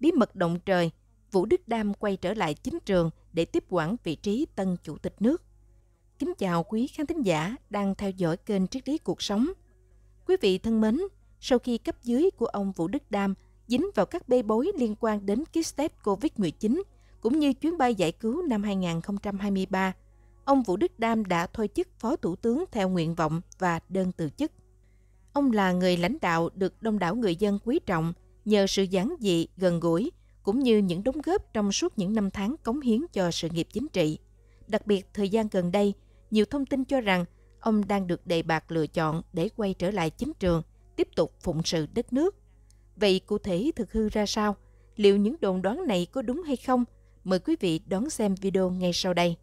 bí mật động trời, Vũ Đức Đam quay trở lại chính trường để tiếp quản vị trí tân chủ tịch nước. Kính chào quý khán thính giả đang theo dõi kênh Triết lý cuộc sống. Quý vị thân mến, sau khi cấp dưới của ông Vũ Đức Đam dính vào các bê bối liên quan đến kit test COVID-19 cũng như chuyến bay giải cứu năm 2023, ông Vũ Đức Đam đã thôi chức Phó Thủ tướng theo nguyện vọng và đơn từ chức. Ông là người lãnh đạo được đông đảo người dân quý trọng – nhờ sự giản dị, gần gũi, cũng như những đóng góp trong suốt những năm tháng cống hiến cho sự nghiệp chính trị. Đặc biệt, thời gian gần đây, nhiều thông tin cho rằng ông đang được đề bạc lựa chọn để quay trở lại chính trường, tiếp tục phụng sự đất nước. Vậy cụ thể thực hư ra sao? Liệu những đồn đoán này có đúng hay không? Mời quý vị đón xem video ngay sau đây.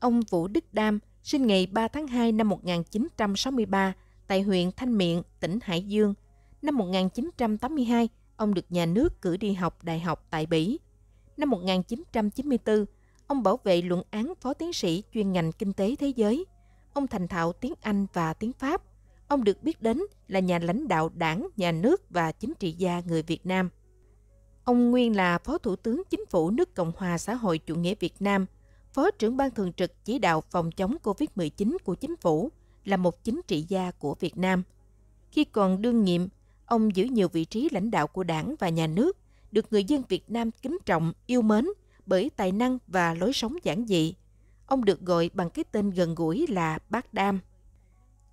Ông Vũ Đức Đam sinh ngày 3 tháng 2 năm 1963 tại huyện Thanh Miện, tỉnh Hải Dương – Năm 1982, ông được nhà nước cử đi học đại học tại Bỉ. Năm 1994, ông bảo vệ luận án phó tiến sĩ chuyên ngành kinh tế thế giới. Ông thành thạo tiếng Anh và tiếng Pháp. Ông được biết đến là nhà lãnh đạo đảng, nhà nước và chính trị gia người Việt Nam. Ông Nguyên là Phó Thủ tướng Chính phủ nước Cộng hòa xã hội chủ nghĩa Việt Nam, Phó trưởng Ban Thường trực chỉ đạo phòng chống COVID-19 của Chính phủ, là một chính trị gia của Việt Nam. Khi còn đương nhiệm, Ông giữ nhiều vị trí lãnh đạo của đảng và nhà nước, được người dân Việt Nam kính trọng, yêu mến bởi tài năng và lối sống giản dị. Ông được gọi bằng cái tên gần gũi là Bác Đam.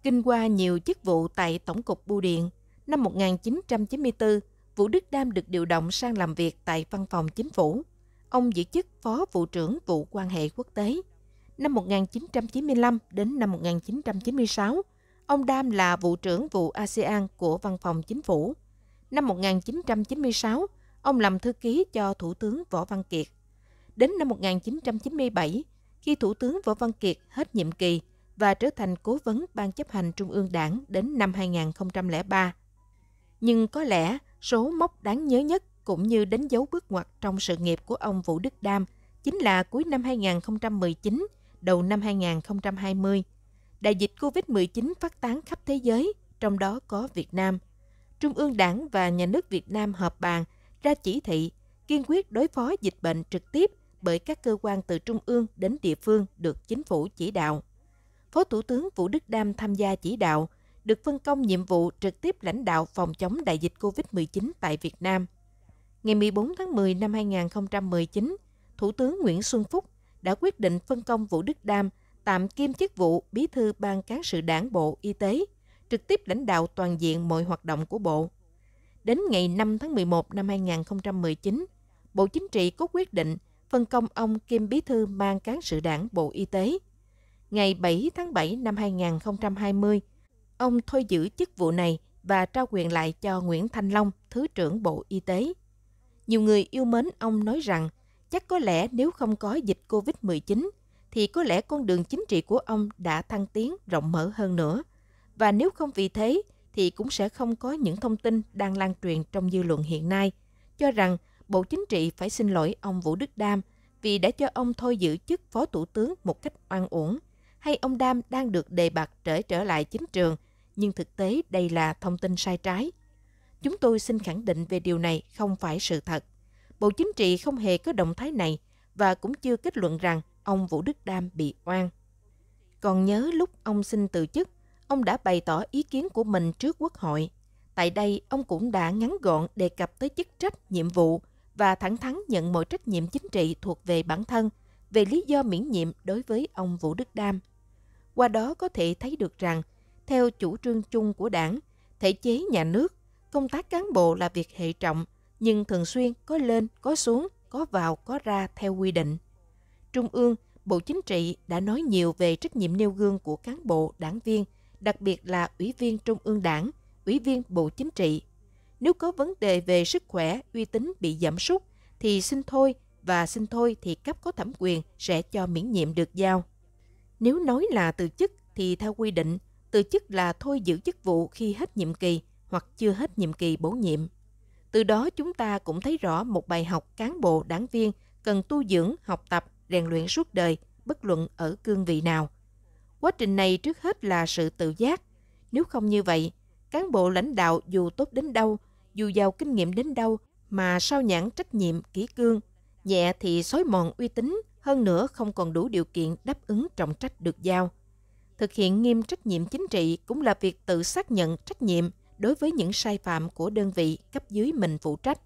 Kinh qua nhiều chức vụ tại Tổng cục Bưu điện, năm 1994, Vũ Đức Đam được điều động sang làm việc tại Văn phòng Chính phủ. Ông giữ chức Phó Vụ trưởng Vụ quan hệ quốc tế. Năm 1995 đến năm 1996, Ông Đam là vụ trưởng vụ ASEAN của Văn phòng Chính phủ. Năm 1996, ông làm thư ký cho Thủ tướng Võ Văn Kiệt. Đến năm 1997, khi Thủ tướng Võ Văn Kiệt hết nhiệm kỳ và trở thành cố vấn Ban chấp hành Trung ương Đảng đến năm 2003. Nhưng có lẽ số mốc đáng nhớ nhất cũng như đánh dấu bước ngoặt trong sự nghiệp của ông Vũ Đức Đam chính là cuối năm 2019, đầu năm 2020, đại dịch COVID-19 phát tán khắp thế giới, trong đó có Việt Nam. Trung ương Đảng và Nhà nước Việt Nam họp bàn ra chỉ thị kiên quyết đối phó dịch bệnh trực tiếp bởi các cơ quan từ trung ương đến địa phương được chính phủ chỉ đạo. Phó Thủ tướng Vũ Đức Đam tham gia chỉ đạo, được phân công nhiệm vụ trực tiếp lãnh đạo phòng chống đại dịch COVID-19 tại Việt Nam. Ngày 14 tháng 10 năm 2019, Thủ tướng Nguyễn Xuân Phúc đã quyết định phân công Vũ Đức Đam – tạm kiêm chức vụ Bí thư Ban Cán sự Đảng Bộ Y tế, trực tiếp lãnh đạo toàn diện mọi hoạt động của Bộ. Đến ngày 5 tháng 11 năm 2019, Bộ Chính trị có quyết định phân công ông kiêm Bí thư Ban Cán sự Đảng Bộ Y tế. Ngày 7 tháng 7 năm 2020, ông thôi giữ chức vụ này và trao quyền lại cho Nguyễn Thanh Long, Thứ trưởng Bộ Y tế. Nhiều người yêu mến ông nói rằng, chắc có lẽ nếu không có dịch COVID-19, thì có lẽ con đường chính trị của ông đã thăng tiến rộng mở hơn nữa. Và nếu không vì thế, thì cũng sẽ không có những thông tin đang lan truyền trong dư luận hiện nay, cho rằng Bộ Chính trị phải xin lỗi ông Vũ Đức Đam vì đã cho ông thôi giữ chức Phó Thủ tướng một cách oan uổng, hay ông Đam đang được đề bạt trở trở lại chính trường, nhưng thực tế đây là thông tin sai trái. Chúng tôi xin khẳng định về điều này không phải sự thật. Bộ Chính trị không hề có động thái này và cũng chưa kết luận rằng ông Vũ Đức Đam bị oan. Còn nhớ lúc ông xin từ chức, ông đã bày tỏ ý kiến của mình trước Quốc hội. Tại đây, ông cũng đã ngắn gọn đề cập tới chức trách, nhiệm vụ và thẳng thắn nhận mọi trách nhiệm chính trị thuộc về bản thân về lý do miễn nhiệm đối với ông Vũ Đức Đam. Qua đó có thể thấy được rằng, theo chủ trương chung của đảng, thể chế nhà nước, công tác cán bộ là việc hệ trọng, nhưng thường xuyên có lên, có xuống, có vào, có ra theo quy định. Trung ương, Bộ Chính trị đã nói nhiều về trách nhiệm nêu gương của cán bộ, đảng viên, đặc biệt là Ủy viên Trung ương Đảng, Ủy viên Bộ Chính trị. Nếu có vấn đề về sức khỏe, uy tín bị giảm sút thì xin thôi và xin thôi thì cấp có thẩm quyền sẽ cho miễn nhiệm được giao. Nếu nói là từ chức thì theo quy định, từ chức là thôi giữ chức vụ khi hết nhiệm kỳ hoặc chưa hết nhiệm kỳ bổ nhiệm. Từ đó chúng ta cũng thấy rõ một bài học cán bộ đảng viên cần tu dưỡng, học tập rèn luyện suốt đời, bất luận ở cương vị nào. Quá trình này trước hết là sự tự giác. Nếu không như vậy, cán bộ lãnh đạo dù tốt đến đâu, dù giàu kinh nghiệm đến đâu mà sao nhãn trách nhiệm kỹ cương, nhẹ thì xói mòn uy tín, hơn nữa không còn đủ điều kiện đáp ứng trọng trách được giao. Thực hiện nghiêm trách nhiệm chính trị cũng là việc tự xác nhận trách nhiệm đối với những sai phạm của đơn vị cấp dưới mình phụ trách.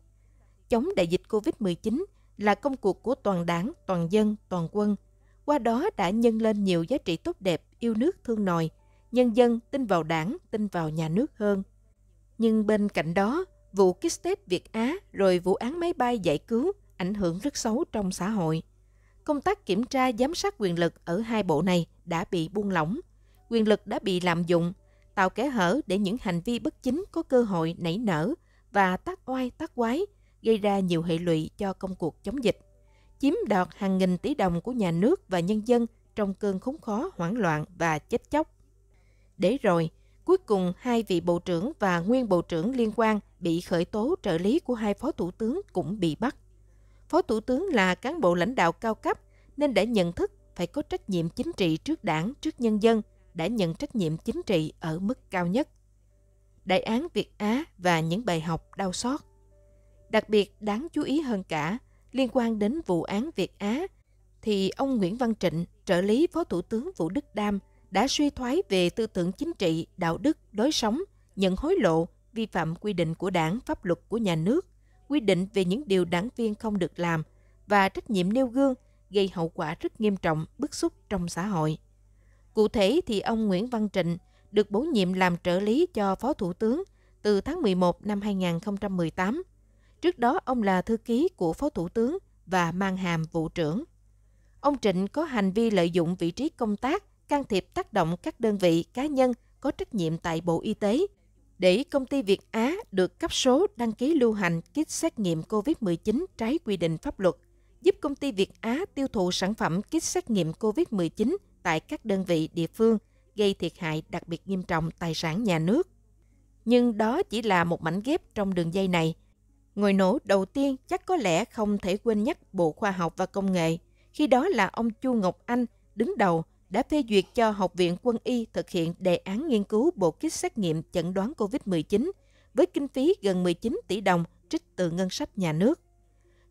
Chống đại dịch COVID-19 là công cuộc của toàn đảng, toàn dân, toàn quân. Qua đó đã nhân lên nhiều giá trị tốt đẹp, yêu nước thương nòi. Nhân dân tin vào đảng, tin vào nhà nước hơn. Nhưng bên cạnh đó, vụ kích tết Việt Á rồi vụ án máy bay giải cứu ảnh hưởng rất xấu trong xã hội. Công tác kiểm tra giám sát quyền lực ở hai bộ này đã bị buông lỏng. Quyền lực đã bị lạm dụng, tạo kẽ hở để những hành vi bất chính có cơ hội nảy nở và tác oai tác quái – gây ra nhiều hệ lụy cho công cuộc chống dịch, chiếm đoạt hàng nghìn tỷ đồng của nhà nước và nhân dân trong cơn khốn khó, hoảng loạn và chết chóc. Để rồi, cuối cùng hai vị bộ trưởng và nguyên bộ trưởng liên quan bị khởi tố trợ lý của hai phó thủ tướng cũng bị bắt. Phó thủ tướng là cán bộ lãnh đạo cao cấp nên đã nhận thức phải có trách nhiệm chính trị trước đảng, trước nhân dân, đã nhận trách nhiệm chính trị ở mức cao nhất. Đại án Việt Á và những bài học đau xót Đặc biệt đáng chú ý hơn cả, liên quan đến vụ án Việt Á, thì ông Nguyễn Văn Trịnh, trợ lý Phó Thủ tướng Vũ Đức Đam, đã suy thoái về tư tưởng chính trị, đạo đức, đối sống, nhận hối lộ, vi phạm quy định của đảng, pháp luật của nhà nước, quy định về những điều đảng viên không được làm và trách nhiệm nêu gương gây hậu quả rất nghiêm trọng, bức xúc trong xã hội. Cụ thể thì ông Nguyễn Văn Trịnh được bổ nhiệm làm trợ lý cho Phó Thủ tướng từ tháng 11 năm 2018 Trước đó, ông là thư ký của Phó Thủ tướng và mang hàm vụ trưởng. Ông Trịnh có hành vi lợi dụng vị trí công tác, can thiệp tác động các đơn vị cá nhân có trách nhiệm tại Bộ Y tế để công ty Việt Á được cấp số đăng ký lưu hành kit xét nghiệm COVID-19 trái quy định pháp luật, giúp công ty Việt Á tiêu thụ sản phẩm kit xét nghiệm COVID-19 tại các đơn vị địa phương, gây thiệt hại đặc biệt nghiêm trọng tài sản nhà nước. Nhưng đó chỉ là một mảnh ghép trong đường dây này – Ngôi nổ đầu tiên chắc có lẽ không thể quên nhắc Bộ Khoa học và Công nghệ. Khi đó là ông Chu Ngọc Anh đứng đầu đã phê duyệt cho Học viện Quân y thực hiện đề án nghiên cứu bộ kit xét nghiệm chẩn đoán COVID-19 với kinh phí gần 19 tỷ đồng trích từ ngân sách nhà nước.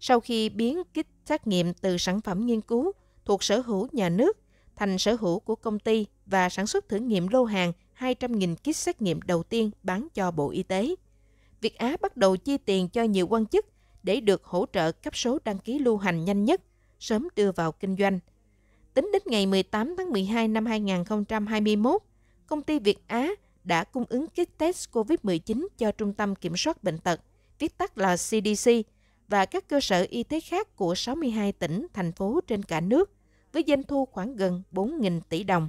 Sau khi biến kit xét nghiệm từ sản phẩm nghiên cứu thuộc sở hữu nhà nước thành sở hữu của công ty và sản xuất thử nghiệm lô hàng 200.000 kit xét nghiệm đầu tiên bán cho Bộ Y tế. Việt Á bắt đầu chi tiền cho nhiều quan chức để được hỗ trợ cấp số đăng ký lưu hành nhanh nhất, sớm đưa vào kinh doanh. Tính đến ngày 18 tháng 12 năm 2021, công ty Việt Á đã cung ứng kit test COVID-19 cho Trung tâm Kiểm soát Bệnh tật, viết tắt là CDC, và các cơ sở y tế khác của 62 tỉnh, thành phố trên cả nước, với doanh thu khoảng gần 4.000 tỷ đồng.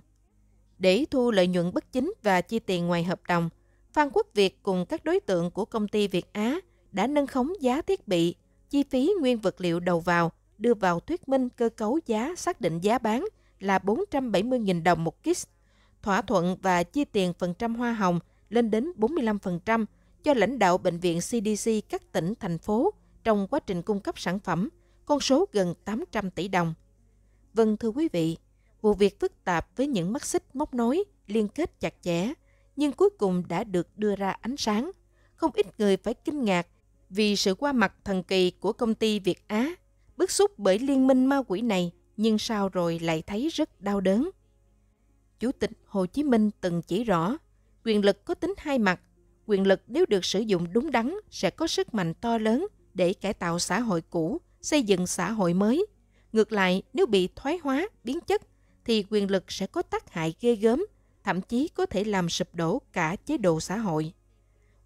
Để thu lợi nhuận bất chính và chi tiền ngoài hợp đồng, Phan Quốc Việt cùng các đối tượng của công ty Việt Á đã nâng khống giá thiết bị, chi phí nguyên vật liệu đầu vào, đưa vào thuyết minh cơ cấu giá xác định giá bán là 470.000 đồng một kit, thỏa thuận và chi tiền phần trăm hoa hồng lên đến 45% cho lãnh đạo bệnh viện CDC các tỉnh, thành phố trong quá trình cung cấp sản phẩm, con số gần 800 tỷ đồng. Vâng thưa quý vị, vụ việc phức tạp với những mắt xích móc nối liên kết chặt chẽ nhưng cuối cùng đã được đưa ra ánh sáng. Không ít người phải kinh ngạc vì sự qua mặt thần kỳ của công ty Việt Á, bức xúc bởi liên minh ma quỷ này nhưng sau rồi lại thấy rất đau đớn. Chủ tịch Hồ Chí Minh từng chỉ rõ, quyền lực có tính hai mặt, quyền lực nếu được sử dụng đúng đắn sẽ có sức mạnh to lớn để cải tạo xã hội cũ, xây dựng xã hội mới. Ngược lại, nếu bị thoái hóa, biến chất thì quyền lực sẽ có tác hại ghê gớm thậm chí có thể làm sụp đổ cả chế độ xã hội.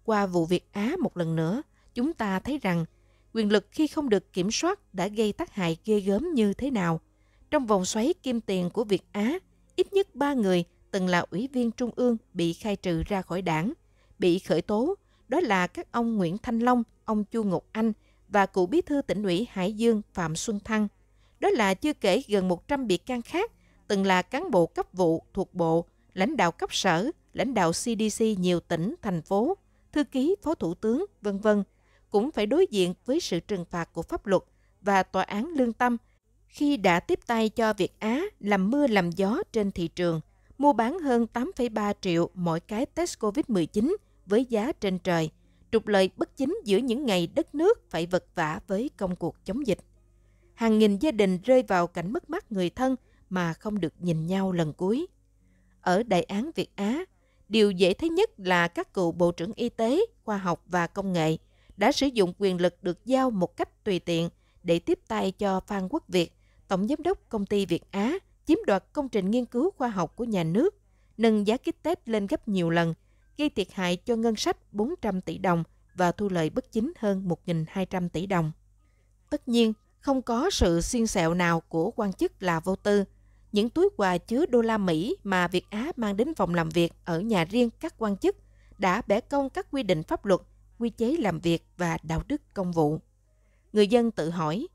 Qua vụ việc Á một lần nữa, chúng ta thấy rằng quyền lực khi không được kiểm soát đã gây tác hại ghê gớm như thế nào. Trong vòng xoáy kim tiền của Việt Á, ít nhất ba người từng là ủy viên trung ương bị khai trừ ra khỏi đảng, bị khởi tố, đó là các ông Nguyễn Thanh Long, ông Chu Ngọc Anh và cựu bí thư tỉnh ủy Hải Dương Phạm Xuân Thăng. Đó là chưa kể gần 100 bị can khác từng là cán bộ cấp vụ thuộc bộ lãnh đạo cấp sở, lãnh đạo CDC nhiều tỉnh, thành phố, thư ký phó thủ tướng, vân vân cũng phải đối diện với sự trừng phạt của pháp luật và tòa án lương tâm khi đã tiếp tay cho Việt Á làm mưa làm gió trên thị trường, mua bán hơn 8,3 triệu mỗi cái test COVID-19 với giá trên trời, trục lợi bất chính giữa những ngày đất nước phải vật vả với công cuộc chống dịch. Hàng nghìn gia đình rơi vào cảnh mất mát người thân mà không được nhìn nhau lần cuối. Ở Đại án Việt Á, điều dễ thấy nhất là các cựu Bộ trưởng Y tế, Khoa học và Công nghệ đã sử dụng quyền lực được giao một cách tùy tiện để tiếp tay cho Phan Quốc Việt, Tổng Giám đốc Công ty Việt Á, chiếm đoạt công trình nghiên cứu khoa học của nhà nước, nâng giá kit test lên gấp nhiều lần, gây thiệt hại cho ngân sách 400 tỷ đồng và thu lợi bất chính hơn 1.200 tỷ đồng. Tất nhiên, không có sự xuyên xẹo nào của quan chức là vô tư – những túi quà chứa đô la Mỹ mà Việt Á mang đến phòng làm việc ở nhà riêng các quan chức đã bẻ cong các quy định pháp luật, quy chế làm việc và đạo đức công vụ. Người dân tự hỏi,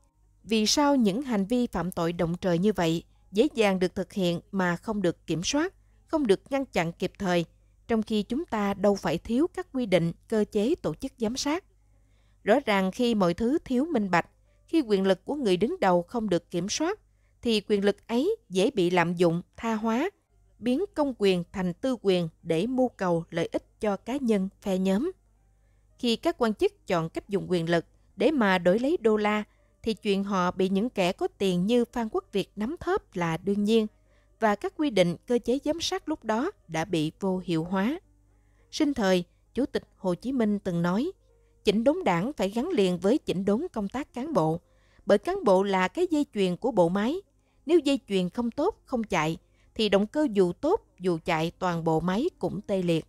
vì sao những hành vi phạm tội động trời như vậy dễ dàng được thực hiện mà không được kiểm soát, không được ngăn chặn kịp thời, trong khi chúng ta đâu phải thiếu các quy định, cơ chế tổ chức giám sát. Rõ ràng khi mọi thứ thiếu minh bạch, khi quyền lực của người đứng đầu không được kiểm soát thì quyền lực ấy dễ bị lạm dụng, tha hóa, biến công quyền thành tư quyền để mưu cầu lợi ích cho cá nhân, phe nhóm. Khi các quan chức chọn cách dùng quyền lực để mà đổi lấy đô la, thì chuyện họ bị những kẻ có tiền như Phan Quốc Việt nắm thóp là đương nhiên, và các quy định cơ chế giám sát lúc đó đã bị vô hiệu hóa. Sinh thời, Chủ tịch Hồ Chí Minh từng nói, chỉnh đốn đảng phải gắn liền với chỉnh đốn công tác cán bộ, bởi cán bộ là cái dây chuyền của bộ máy, nếu dây chuyền không tốt, không chạy, thì động cơ dù tốt, dù chạy toàn bộ máy cũng tê liệt.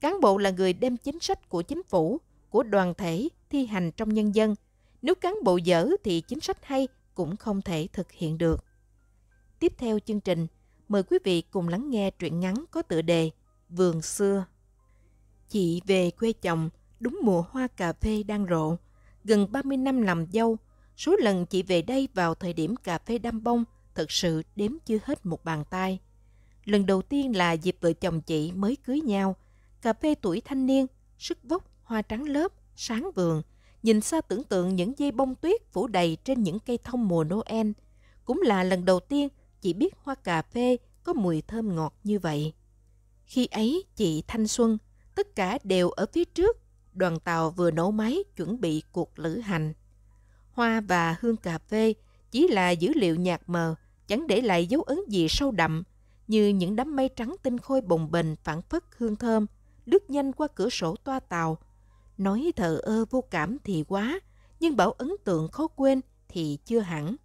Cán bộ là người đem chính sách của chính phủ, của đoàn thể thi hành trong nhân dân. Nếu cán bộ dở thì chính sách hay cũng không thể thực hiện được. Tiếp theo chương trình, mời quý vị cùng lắng nghe truyện ngắn có tựa đề Vườn xưa. Chị về quê chồng, đúng mùa hoa cà phê đang rộ. Gần 30 năm làm dâu, số lần chị về đây vào thời điểm cà phê đâm bông – thật sự đếm chưa hết một bàn tay. Lần đầu tiên là dịp vợ chồng chị mới cưới nhau, cà phê tuổi thanh niên, sức vóc, hoa trắng lớp, sáng vườn, nhìn xa tưởng tượng những dây bông tuyết phủ đầy trên những cây thông mùa Noel. Cũng là lần đầu tiên chị biết hoa cà phê có mùi thơm ngọt như vậy. Khi ấy chị thanh xuân, tất cả đều ở phía trước, đoàn tàu vừa nấu máy chuẩn bị cuộc lữ hành. Hoa và hương cà phê chỉ là dữ liệu nhạt mờ, chẳng để lại dấu ấn gì sâu đậm như những đám mây trắng tinh khôi bồng bềnh phản phất hương thơm lướt nhanh qua cửa sổ toa tàu nói thờ ơ vô cảm thì quá nhưng bảo ấn tượng khó quên thì chưa hẳn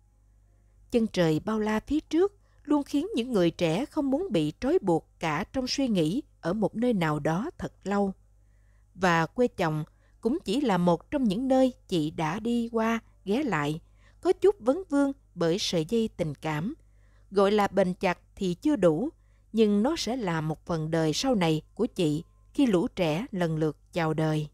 chân trời bao la phía trước luôn khiến những người trẻ không muốn bị trói buộc cả trong suy nghĩ ở một nơi nào đó thật lâu và quê chồng cũng chỉ là một trong những nơi chị đã đi qua ghé lại có chút vấn vương bởi sợi dây tình cảm. Gọi là bền chặt thì chưa đủ, nhưng nó sẽ là một phần đời sau này của chị khi lũ trẻ lần lượt chào đời.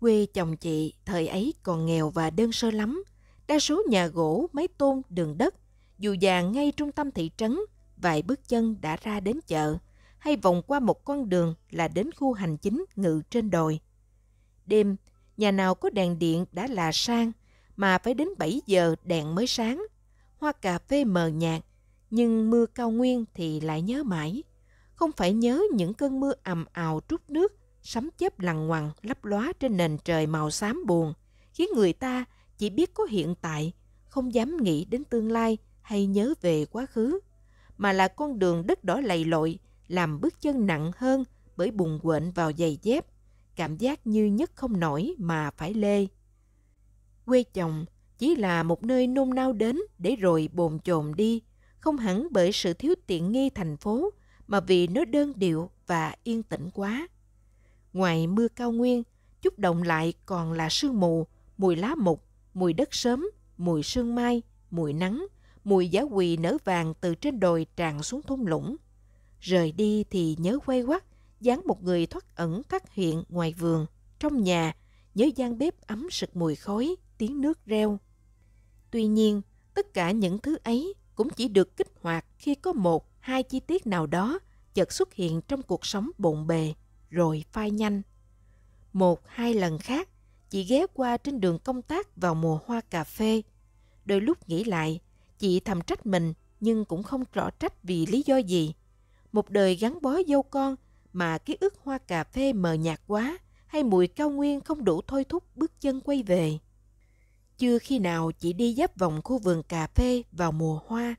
Quê chồng chị thời ấy còn nghèo và đơn sơ lắm, đa số nhà gỗ, mái tôn, đường đất, dù già ngay trung tâm thị trấn, vài bước chân đã ra đến chợ, hay vòng qua một con đường là đến khu hành chính ngự trên đồi. Đêm, nhà nào có đèn điện đã là sang, mà phải đến 7 giờ đèn mới sáng. Hoa cà phê mờ nhạt, nhưng mưa cao nguyên thì lại nhớ mãi. Không phải nhớ những cơn mưa ầm ào trút nước, sấm chớp lằng ngoằng lấp lóa trên nền trời màu xám buồn, khiến người ta chỉ biết có hiện tại, không dám nghĩ đến tương lai hay nhớ về quá khứ, mà là con đường đất đỏ lầy lội, làm bước chân nặng hơn bởi bùng quện vào giày dép, cảm giác như nhất không nổi mà phải lê quê chồng chỉ là một nơi nôn nao đến để rồi bồn chồn đi, không hẳn bởi sự thiếu tiện nghi thành phố mà vì nó đơn điệu và yên tĩnh quá. Ngoài mưa cao nguyên, chút động lại còn là sương mù, mùi lá mục, mùi đất sớm, mùi sương mai, mùi nắng, mùi giá quỳ nở vàng từ trên đồi tràn xuống thung lũng. Rời đi thì nhớ quay quắt, dáng một người thoát ẩn phát hiện ngoài vườn, trong nhà, nhớ gian bếp ấm sực mùi khói, tiếng nước reo. Tuy nhiên, tất cả những thứ ấy cũng chỉ được kích hoạt khi có một, hai chi tiết nào đó chợt xuất hiện trong cuộc sống bộn bề, rồi phai nhanh. Một, hai lần khác, chị ghé qua trên đường công tác vào mùa hoa cà phê. Đôi lúc nghĩ lại, chị thầm trách mình nhưng cũng không rõ trách vì lý do gì. Một đời gắn bó dâu con mà ký ức hoa cà phê mờ nhạt quá hay mùi cao nguyên không đủ thôi thúc bước chân quay về. Chưa khi nào chị đi giáp vòng khu vườn cà phê vào mùa hoa.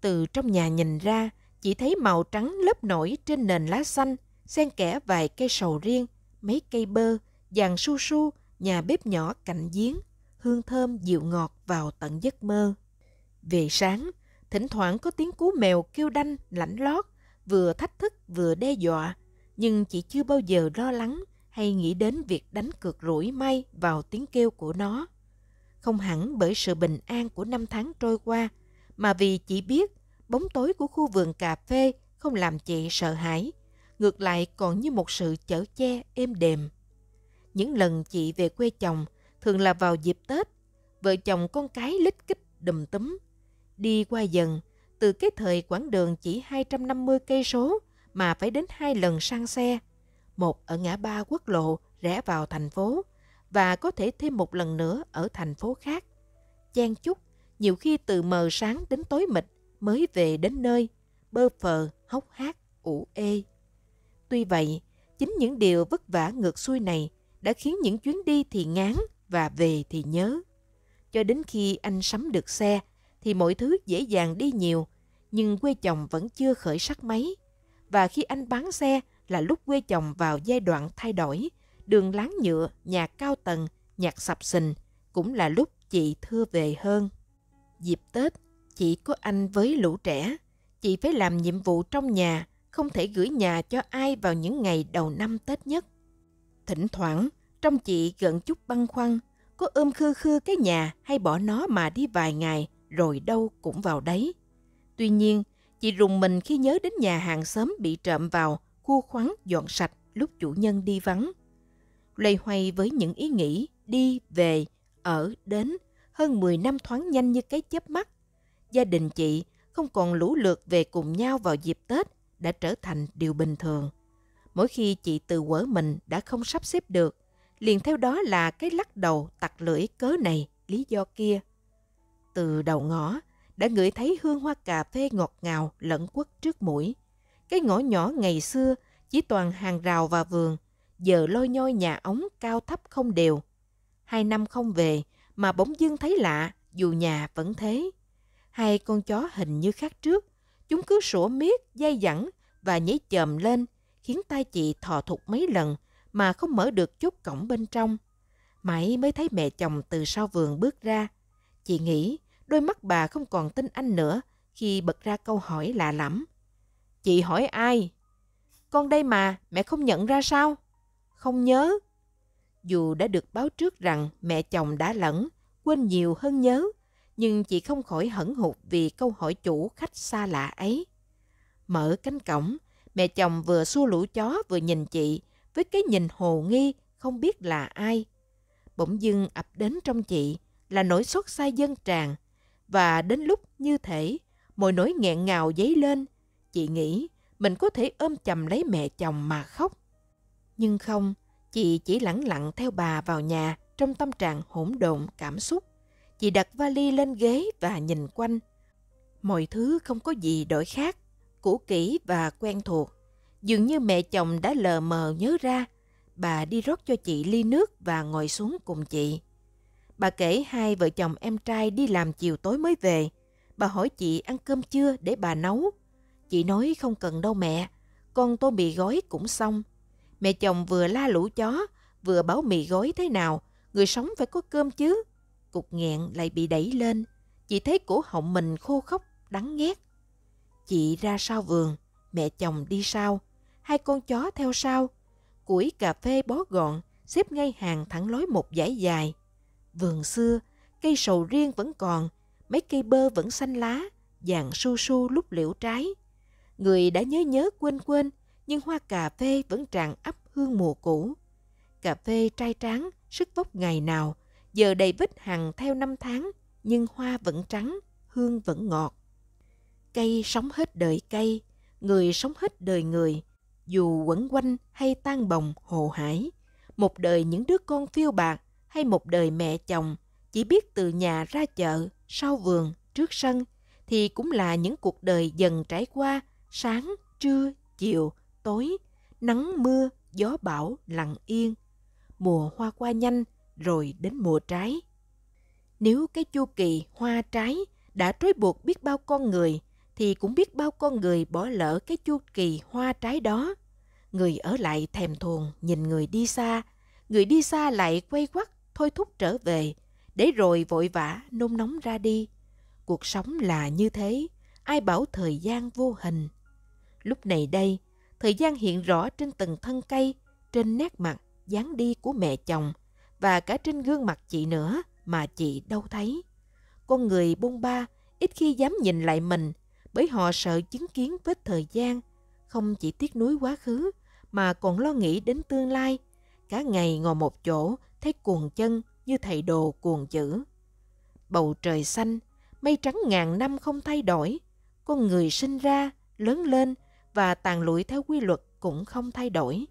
Từ trong nhà nhìn ra, chị thấy màu trắng lớp nổi trên nền lá xanh, xen kẽ vài cây sầu riêng, mấy cây bơ, dàn su su, nhà bếp nhỏ cạnh giếng, hương thơm dịu ngọt vào tận giấc mơ. Về sáng, thỉnh thoảng có tiếng cú mèo kêu đanh, lãnh lót, vừa thách thức vừa đe dọa, nhưng chị chưa bao giờ lo lắng hay nghĩ đến việc đánh cược rủi may vào tiếng kêu của nó không hẳn bởi sự bình an của năm tháng trôi qua, mà vì chỉ biết bóng tối của khu vườn cà phê không làm chị sợ hãi, ngược lại còn như một sự chở che êm đềm. Những lần chị về quê chồng thường là vào dịp Tết, vợ chồng con cái lít kích đùm túm. Đi qua dần, từ cái thời quãng đường chỉ 250 cây số mà phải đến hai lần sang xe, một ở ngã ba quốc lộ rẽ vào thành phố, và có thể thêm một lần nữa ở thành phố khác. Chen chúc, nhiều khi từ mờ sáng đến tối mịt mới về đến nơi, bơ phờ, hốc hác, ủ ê. Tuy vậy, chính những điều vất vả ngược xuôi này đã khiến những chuyến đi thì ngán và về thì nhớ. Cho đến khi anh sắm được xe thì mọi thứ dễ dàng đi nhiều, nhưng quê chồng vẫn chưa khởi sắc máy. Và khi anh bán xe là lúc quê chồng vào giai đoạn thay đổi, đường láng nhựa, nhà cao tầng, nhạc sập sình cũng là lúc chị thưa về hơn. Dịp Tết, chị có anh với lũ trẻ. Chị phải làm nhiệm vụ trong nhà, không thể gửi nhà cho ai vào những ngày đầu năm Tết nhất. Thỉnh thoảng, trong chị gần chút băn khoăn, có ôm khư khư cái nhà hay bỏ nó mà đi vài ngày rồi đâu cũng vào đấy. Tuy nhiên, chị rùng mình khi nhớ đến nhà hàng xóm bị trộm vào, khu khoáng dọn sạch lúc chủ nhân đi vắng loay hoay với những ý nghĩ đi, về, ở, đến, hơn 10 năm thoáng nhanh như cái chớp mắt. Gia đình chị không còn lũ lượt về cùng nhau vào dịp Tết đã trở thành điều bình thường. Mỗi khi chị từ quở mình đã không sắp xếp được, liền theo đó là cái lắc đầu tặc lưỡi cớ này, lý do kia. Từ đầu ngõ, đã ngửi thấy hương hoa cà phê ngọt ngào lẫn quất trước mũi. Cái ngõ nhỏ ngày xưa chỉ toàn hàng rào và vườn, giờ lôi nhôi nhà ống cao thấp không đều. Hai năm không về mà bỗng dưng thấy lạ, dù nhà vẫn thế. Hai con chó hình như khác trước, chúng cứ sủa miết, dây dẳng và nhảy chồm lên, khiến tai chị thò thục mấy lần mà không mở được chốt cổng bên trong. Mãi mới thấy mẹ chồng từ sau vườn bước ra. Chị nghĩ đôi mắt bà không còn tin anh nữa khi bật ra câu hỏi lạ lẫm. Chị hỏi ai? Con đây mà, mẹ không nhận ra sao? không nhớ. Dù đã được báo trước rằng mẹ chồng đã lẫn, quên nhiều hơn nhớ, nhưng chị không khỏi hẩn hụt vì câu hỏi chủ khách xa lạ ấy. Mở cánh cổng, mẹ chồng vừa xua lũ chó vừa nhìn chị với cái nhìn hồ nghi không biết là ai. Bỗng dưng ập đến trong chị là nỗi xót xa dân tràn và đến lúc như thể mọi nỗi nghẹn ngào dấy lên. Chị nghĩ mình có thể ôm chầm lấy mẹ chồng mà khóc. Nhưng không, chị chỉ lẳng lặng theo bà vào nhà trong tâm trạng hỗn độn cảm xúc. Chị đặt vali lên ghế và nhìn quanh. Mọi thứ không có gì đổi khác, cũ kỹ và quen thuộc. Dường như mẹ chồng đã lờ mờ nhớ ra, bà đi rót cho chị ly nước và ngồi xuống cùng chị. Bà kể hai vợ chồng em trai đi làm chiều tối mới về. Bà hỏi chị ăn cơm chưa để bà nấu. Chị nói không cần đâu mẹ, con tô bị gói cũng xong. Mẹ chồng vừa la lũ chó, vừa báo mì gói thế nào, người sống phải có cơm chứ. Cục nghẹn lại bị đẩy lên, chị thấy cổ họng mình khô khóc, đắng nghét. Chị ra sau vườn, mẹ chồng đi sau, hai con chó theo sau. Củi cà phê bó gọn, xếp ngay hàng thẳng lối một dãy dài. Vườn xưa, cây sầu riêng vẫn còn, mấy cây bơ vẫn xanh lá, vàng su su lúc liễu trái. Người đã nhớ nhớ quên quên, nhưng hoa cà phê vẫn tràn ấp hương mùa cũ. Cà phê trai tráng, sức vóc ngày nào, giờ đầy vết hằn theo năm tháng, nhưng hoa vẫn trắng, hương vẫn ngọt. Cây sống hết đời cây, người sống hết đời người, dù quẩn quanh hay tan bồng hồ hải. Một đời những đứa con phiêu bạc hay một đời mẹ chồng, chỉ biết từ nhà ra chợ, sau vườn, trước sân, thì cũng là những cuộc đời dần trải qua, sáng, trưa, chiều, tối, nắng mưa, gió bão lặng yên. Mùa hoa qua nhanh rồi đến mùa trái. Nếu cái chu kỳ hoa trái đã trói buộc biết bao con người thì cũng biết bao con người bỏ lỡ cái chu kỳ hoa trái đó. Người ở lại thèm thuồng nhìn người đi xa, người đi xa lại quay quắt thôi thúc trở về, để rồi vội vã nôn nóng ra đi. Cuộc sống là như thế, ai bảo thời gian vô hình. Lúc này đây, thời gian hiện rõ trên từng thân cây, trên nét mặt, dáng đi của mẹ chồng và cả trên gương mặt chị nữa mà chị đâu thấy. Con người bôn ba ít khi dám nhìn lại mình bởi họ sợ chứng kiến vết thời gian, không chỉ tiếc nuối quá khứ mà còn lo nghĩ đến tương lai. Cả ngày ngồi một chỗ, thấy cuồng chân như thầy đồ cuồng chữ. Bầu trời xanh, mây trắng ngàn năm không thay đổi. Con người sinh ra, lớn lên và tàn lụi theo quy luật cũng không thay đổi.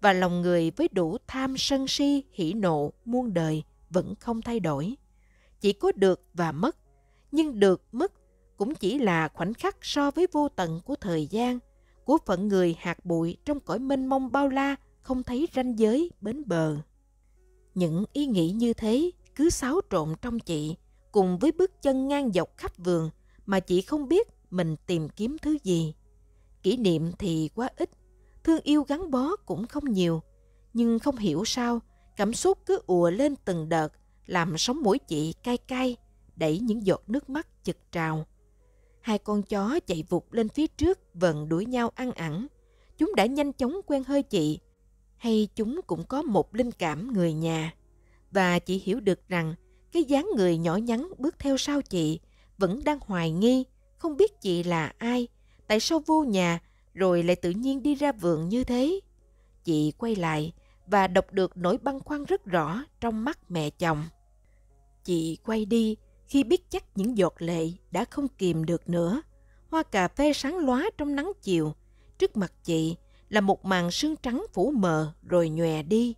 Và lòng người với đủ tham sân si, hỉ nộ, muôn đời vẫn không thay đổi. Chỉ có được và mất, nhưng được mất cũng chỉ là khoảnh khắc so với vô tận của thời gian, của phận người hạt bụi trong cõi mênh mông bao la, không thấy ranh giới, bến bờ. Những ý nghĩ như thế cứ xáo trộn trong chị, cùng với bước chân ngang dọc khắp vườn mà chị không biết mình tìm kiếm thứ gì. Kỷ niệm thì quá ít, thương yêu gắn bó cũng không nhiều. Nhưng không hiểu sao, cảm xúc cứ ùa lên từng đợt, làm sống mũi chị cay cay, đẩy những giọt nước mắt chực trào. Hai con chó chạy vụt lên phía trước vần đuổi nhau ăn ẳng. Chúng đã nhanh chóng quen hơi chị, hay chúng cũng có một linh cảm người nhà. Và chị hiểu được rằng cái dáng người nhỏ nhắn bước theo sau chị vẫn đang hoài nghi, không biết chị là ai, Tại sao vô nhà rồi lại tự nhiên đi ra vườn như thế? Chị quay lại và đọc được nỗi băn khoăn rất rõ trong mắt mẹ chồng. Chị quay đi khi biết chắc những giọt lệ đã không kìm được nữa. Hoa cà phê sáng lóa trong nắng chiều. Trước mặt chị là một màn sương trắng phủ mờ rồi nhòe đi.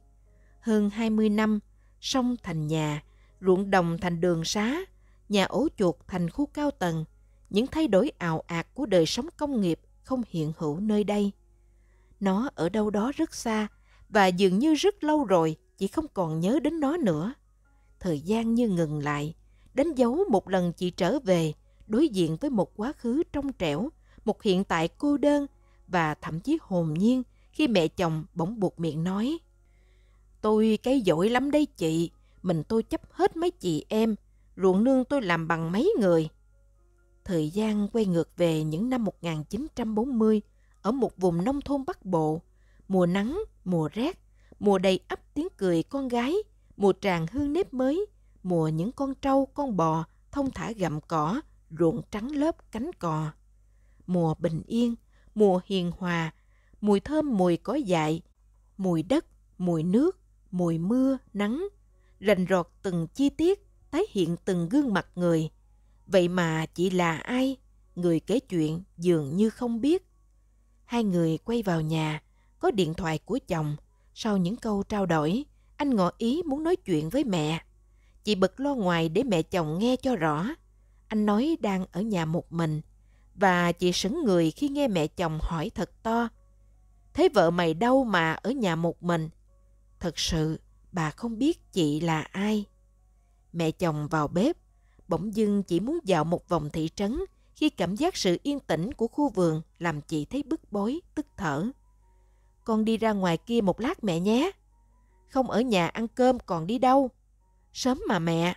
Hơn 20 năm, sông thành nhà, ruộng đồng thành đường xá, nhà ố chuột thành khu cao tầng – những thay đổi ảo ạt của đời sống công nghiệp không hiện hữu nơi đây. Nó ở đâu đó rất xa và dường như rất lâu rồi chị không còn nhớ đến nó nữa. Thời gian như ngừng lại, đánh dấu một lần chị trở về, đối diện với một quá khứ trong trẻo, một hiện tại cô đơn và thậm chí hồn nhiên khi mẹ chồng bỗng buộc miệng nói Tôi cái giỏi lắm đấy chị, mình tôi chấp hết mấy chị em, ruộng nương tôi làm bằng mấy người, Thời gian quay ngược về những năm 1940 ở một vùng nông thôn Bắc Bộ, mùa nắng, mùa rét, mùa đầy ắp tiếng cười con gái, mùa tràn hương nếp mới, mùa những con trâu, con bò thông thả gặm cỏ, ruộng trắng lớp cánh cò. Mùa bình yên, mùa hiền hòa, mùi thơm mùi cỏ dại, mùi đất, mùi nước, mùi mưa, nắng, rành rọt từng chi tiết, tái hiện từng gương mặt người, Vậy mà chị là ai? Người kể chuyện dường như không biết. Hai người quay vào nhà, có điện thoại của chồng. Sau những câu trao đổi, anh ngỏ ý muốn nói chuyện với mẹ. Chị bật lo ngoài để mẹ chồng nghe cho rõ. Anh nói đang ở nhà một mình. Và chị sững người khi nghe mẹ chồng hỏi thật to. Thế vợ mày đâu mà ở nhà một mình? Thật sự, bà không biết chị là ai. Mẹ chồng vào bếp, bỗng dưng chỉ muốn dạo một vòng thị trấn khi cảm giác sự yên tĩnh của khu vườn làm chị thấy bức bối, tức thở. Con đi ra ngoài kia một lát mẹ nhé. Không ở nhà ăn cơm còn đi đâu. Sớm mà mẹ.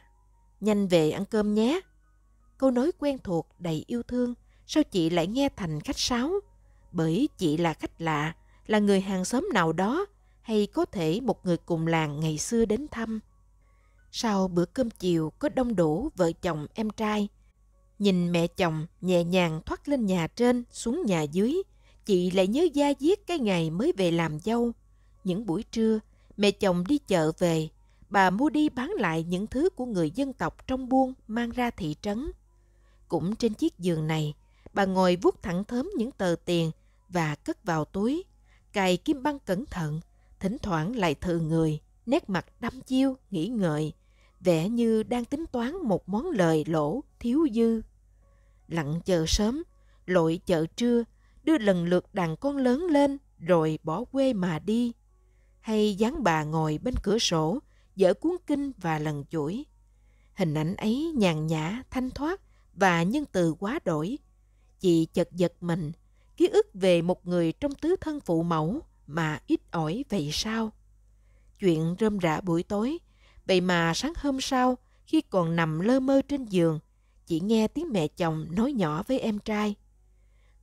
Nhanh về ăn cơm nhé. Câu nói quen thuộc đầy yêu thương sao chị lại nghe thành khách sáo? Bởi chị là khách lạ, là người hàng xóm nào đó hay có thể một người cùng làng ngày xưa đến thăm. Sau bữa cơm chiều có đông đủ vợ chồng em trai. Nhìn mẹ chồng nhẹ nhàng thoát lên nhà trên xuống nhà dưới, chị lại nhớ da diết cái ngày mới về làm dâu. Những buổi trưa, mẹ chồng đi chợ về, bà mua đi bán lại những thứ của người dân tộc trong buôn mang ra thị trấn. Cũng trên chiếc giường này, bà ngồi vuốt thẳng thớm những tờ tiền và cất vào túi, cài kim băng cẩn thận, thỉnh thoảng lại thừ người, nét mặt đăm chiêu, nghĩ ngợi, vẻ như đang tính toán một món lời lỗ thiếu dư. Lặng chờ sớm, lội chợ trưa, đưa lần lượt đàn con lớn lên rồi bỏ quê mà đi. Hay dáng bà ngồi bên cửa sổ, dở cuốn kinh và lần chuỗi. Hình ảnh ấy nhàn nhã, thanh thoát và nhân từ quá đổi. Chị chật giật mình, ký ức về một người trong tứ thân phụ mẫu mà ít ỏi vậy sao. Chuyện rơm rạ buổi tối, Vậy mà sáng hôm sau, khi còn nằm lơ mơ trên giường, chị nghe tiếng mẹ chồng nói nhỏ với em trai.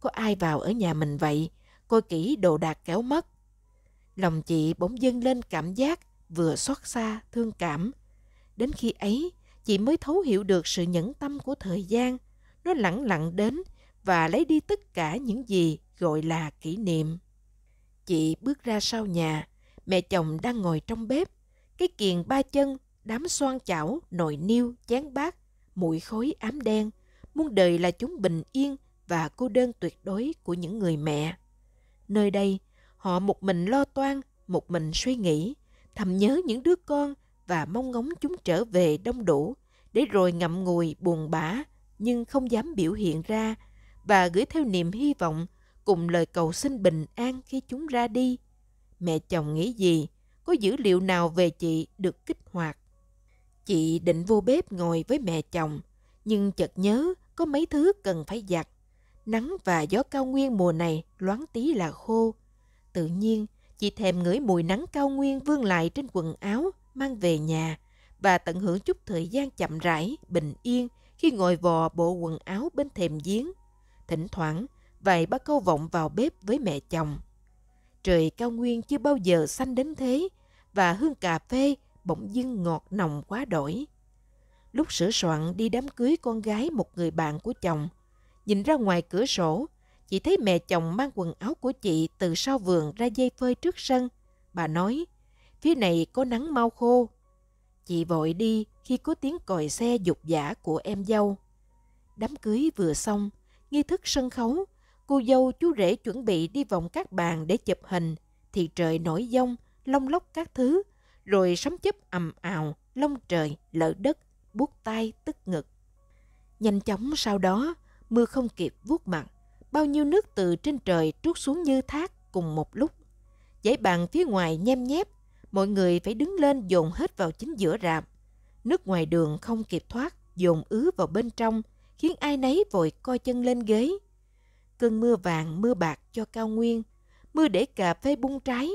Có ai vào ở nhà mình vậy? Coi kỹ đồ đạc kéo mất. Lòng chị bỗng dâng lên cảm giác vừa xót xa, thương cảm. Đến khi ấy, chị mới thấu hiểu được sự nhẫn tâm của thời gian. Nó lặng lặng đến và lấy đi tất cả những gì gọi là kỷ niệm. Chị bước ra sau nhà, mẹ chồng đang ngồi trong bếp, cái kiền ba chân, đám xoan chảo, nồi niêu, chén bát, mũi khối ám đen, muôn đời là chúng bình yên và cô đơn tuyệt đối của những người mẹ. Nơi đây, họ một mình lo toan, một mình suy nghĩ, thầm nhớ những đứa con và mong ngóng chúng trở về đông đủ, để rồi ngậm ngùi buồn bã nhưng không dám biểu hiện ra và gửi theo niềm hy vọng cùng lời cầu xin bình an khi chúng ra đi. Mẹ chồng nghĩ gì, có dữ liệu nào về chị được kích hoạt. Chị định vô bếp ngồi với mẹ chồng, nhưng chợt nhớ có mấy thứ cần phải giặt. Nắng và gió cao nguyên mùa này loáng tí là khô. Tự nhiên, chị thèm ngửi mùi nắng cao nguyên vương lại trên quần áo mang về nhà và tận hưởng chút thời gian chậm rãi, bình yên khi ngồi vò bộ quần áo bên thềm giếng. Thỉnh thoảng, vài ba câu vọng vào bếp với mẹ chồng. Trời cao nguyên chưa bao giờ xanh đến thế và hương cà phê bỗng dưng ngọt nồng quá đổi. Lúc sửa soạn đi đám cưới con gái một người bạn của chồng, nhìn ra ngoài cửa sổ, chị thấy mẹ chồng mang quần áo của chị từ sau vườn ra dây phơi trước sân. Bà nói, phía này có nắng mau khô. Chị vội đi khi có tiếng còi xe dục giả của em dâu. Đám cưới vừa xong, nghi thức sân khấu Cô dâu chú rể chuẩn bị đi vòng các bàn để chụp hình, thì trời nổi dông, lông lốc các thứ, rồi sấm chớp ầm ào, lông trời, lở đất, buốt tay, tức ngực. Nhanh chóng sau đó, mưa không kịp vuốt mặt, bao nhiêu nước từ trên trời trút xuống như thác cùng một lúc. Dãy bàn phía ngoài nhem nhép, mọi người phải đứng lên dồn hết vào chính giữa rạp. Nước ngoài đường không kịp thoát, dồn ứ vào bên trong, khiến ai nấy vội coi chân lên ghế cơn mưa vàng mưa bạc cho cao nguyên, mưa để cà phê bung trái,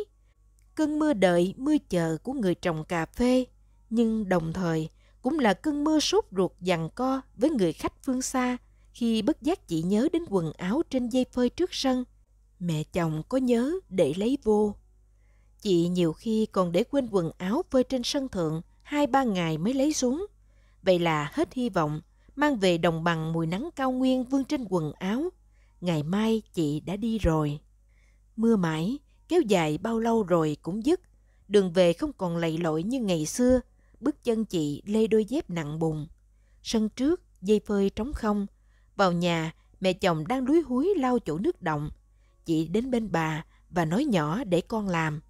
cơn mưa đợi mưa chờ của người trồng cà phê, nhưng đồng thời cũng là cơn mưa sốt ruột dằn co với người khách phương xa khi bất giác chị nhớ đến quần áo trên dây phơi trước sân. Mẹ chồng có nhớ để lấy vô. Chị nhiều khi còn để quên quần áo phơi trên sân thượng hai ba ngày mới lấy xuống. Vậy là hết hy vọng, mang về đồng bằng mùi nắng cao nguyên vương trên quần áo, ngày mai chị đã đi rồi. Mưa mãi, kéo dài bao lâu rồi cũng dứt, đường về không còn lầy lội như ngày xưa, bước chân chị lê đôi dép nặng bùn. Sân trước, dây phơi trống không. Vào nhà, mẹ chồng đang lúi húi lau chỗ nước động. Chị đến bên bà và nói nhỏ để con làm.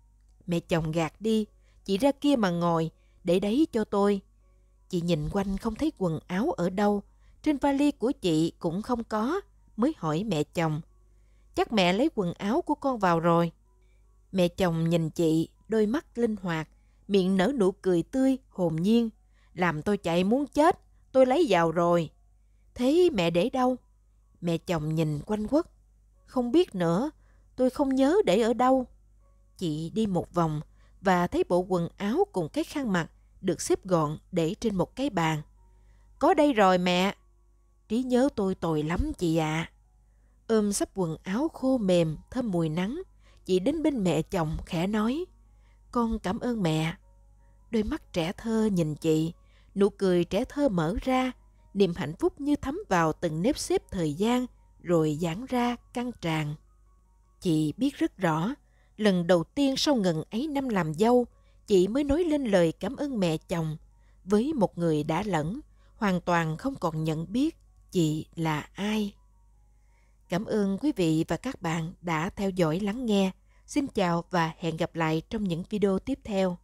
Mẹ chồng gạt đi, chị ra kia mà ngồi, để đấy cho tôi. Chị nhìn quanh không thấy quần áo ở đâu, trên vali của chị cũng không có mới hỏi mẹ chồng. Chắc mẹ lấy quần áo của con vào rồi. Mẹ chồng nhìn chị, đôi mắt linh hoạt, miệng nở nụ cười tươi, hồn nhiên. Làm tôi chạy muốn chết, tôi lấy vào rồi. Thế mẹ để đâu? Mẹ chồng nhìn quanh quất. Không biết nữa, tôi không nhớ để ở đâu. Chị đi một vòng và thấy bộ quần áo cùng cái khăn mặt được xếp gọn để trên một cái bàn. Có đây rồi mẹ trí nhớ tôi tồi lắm chị ạ. À. Ôm sắp quần áo khô mềm, thơm mùi nắng, chị đến bên mẹ chồng khẽ nói, con cảm ơn mẹ. Đôi mắt trẻ thơ nhìn chị, nụ cười trẻ thơ mở ra, niềm hạnh phúc như thấm vào từng nếp xếp thời gian rồi giãn ra căng tràn. Chị biết rất rõ, lần đầu tiên sau ngần ấy năm làm dâu, chị mới nói lên lời cảm ơn mẹ chồng với một người đã lẫn, hoàn toàn không còn nhận biết chị là ai. Cảm ơn quý vị và các bạn đã theo dõi lắng nghe. Xin chào và hẹn gặp lại trong những video tiếp theo.